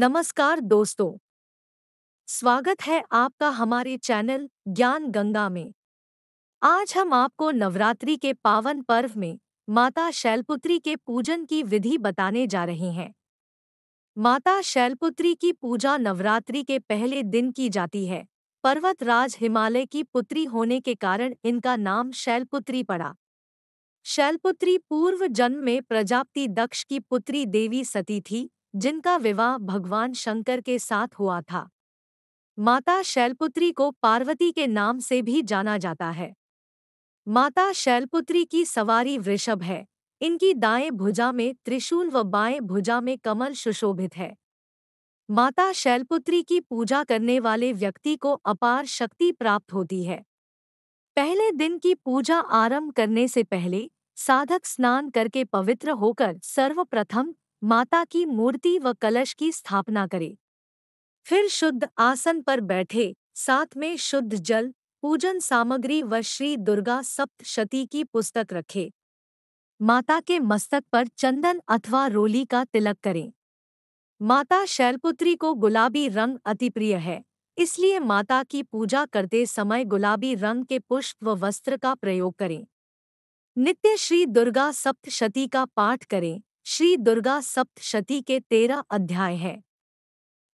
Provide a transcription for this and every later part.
नमस्कार दोस्तों स्वागत है आपका हमारे चैनल ज्ञान गंगा में आज हम आपको नवरात्रि के पावन पर्व में माता शैलपुत्री के पूजन की विधि बताने जा रहे हैं माता शैलपुत्री की पूजा नवरात्रि के पहले दिन की जाती है पर्वतराज हिमालय की पुत्री होने के कारण इनका नाम शैलपुत्री पड़ा शैलपुत्री पूर्व जन्म में प्रजापति दक्ष की पुत्री देवी सती थी जिनका विवाह भगवान शंकर के साथ हुआ था माता शैलपुत्री को पार्वती के नाम से भी जाना जाता है माता शैलपुत्री की सवारी वृषभ है इनकी दाएं भुजा में त्रिशूल व बाएं भुजा में कमल सुशोभित है माता शैलपुत्री की पूजा करने वाले व्यक्ति को अपार शक्ति प्राप्त होती है पहले दिन की पूजा आरंभ करने से पहले साधक स्नान करके पवित्र होकर सर्वप्रथम माता की मूर्ति व कलश की स्थापना करें फिर शुद्ध आसन पर बैठे साथ में शुद्ध जल पूजन सामग्री व श्री दुर्गा सप्तशती की पुस्तक रखे माता के मस्तक पर चंदन अथवा रोली का तिलक करें माता शैलपुत्री को गुलाबी रंग अति प्रिय है इसलिए माता की पूजा करते समय गुलाबी रंग के पुष्प व वस्त्र का प्रयोग करें नित्य श्री दुर्गा सप्तशती का पाठ करें श्री दुर्गा सप्तशती के तेरह अध्याय हैं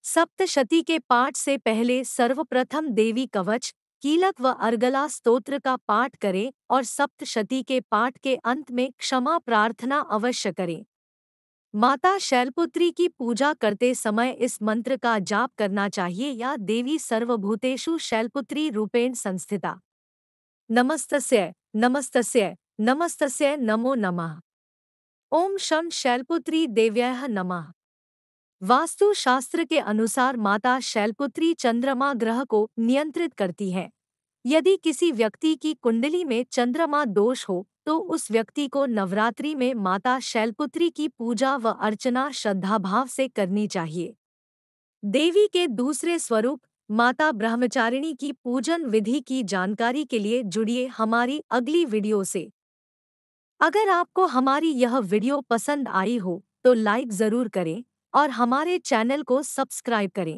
सप्तशती के पाठ से पहले सर्वप्रथम देवी कवच कीलक व अर्गला स्तोत्र का पाठ करें और सप्तशती के पाठ के अंत में क्षमा प्रार्थना अवश्य करें माता शैलपुत्री की पूजा करते समय इस मंत्र का जाप करना चाहिए या देवी सर्वभूतेषु शैलपुत्री रूपेण संस्थिता नमस्तस्य नमस्तस्य नमस्तस्य नमो नमः ओम शम शैलपुत्री देव्याह नमः वास्तु शास्त्र के अनुसार माता शैलपुत्री चंद्रमा ग्रह को नियंत्रित करती है यदि किसी व्यक्ति की कुंडली में चंद्रमा दोष हो तो उस व्यक्ति को नवरात्रि में माता शैलपुत्री की पूजा व अर्चना श्रद्धाभाव से करनी चाहिए देवी के दूसरे स्वरूप माता ब्रह्मचारिणी की पूजन विधि की जानकारी के लिए जुड़िए हमारी अगली वीडियो से अगर आपको हमारी यह वीडियो पसंद आई हो तो लाइक ज़रूर करें और हमारे चैनल को सब्सक्राइब करें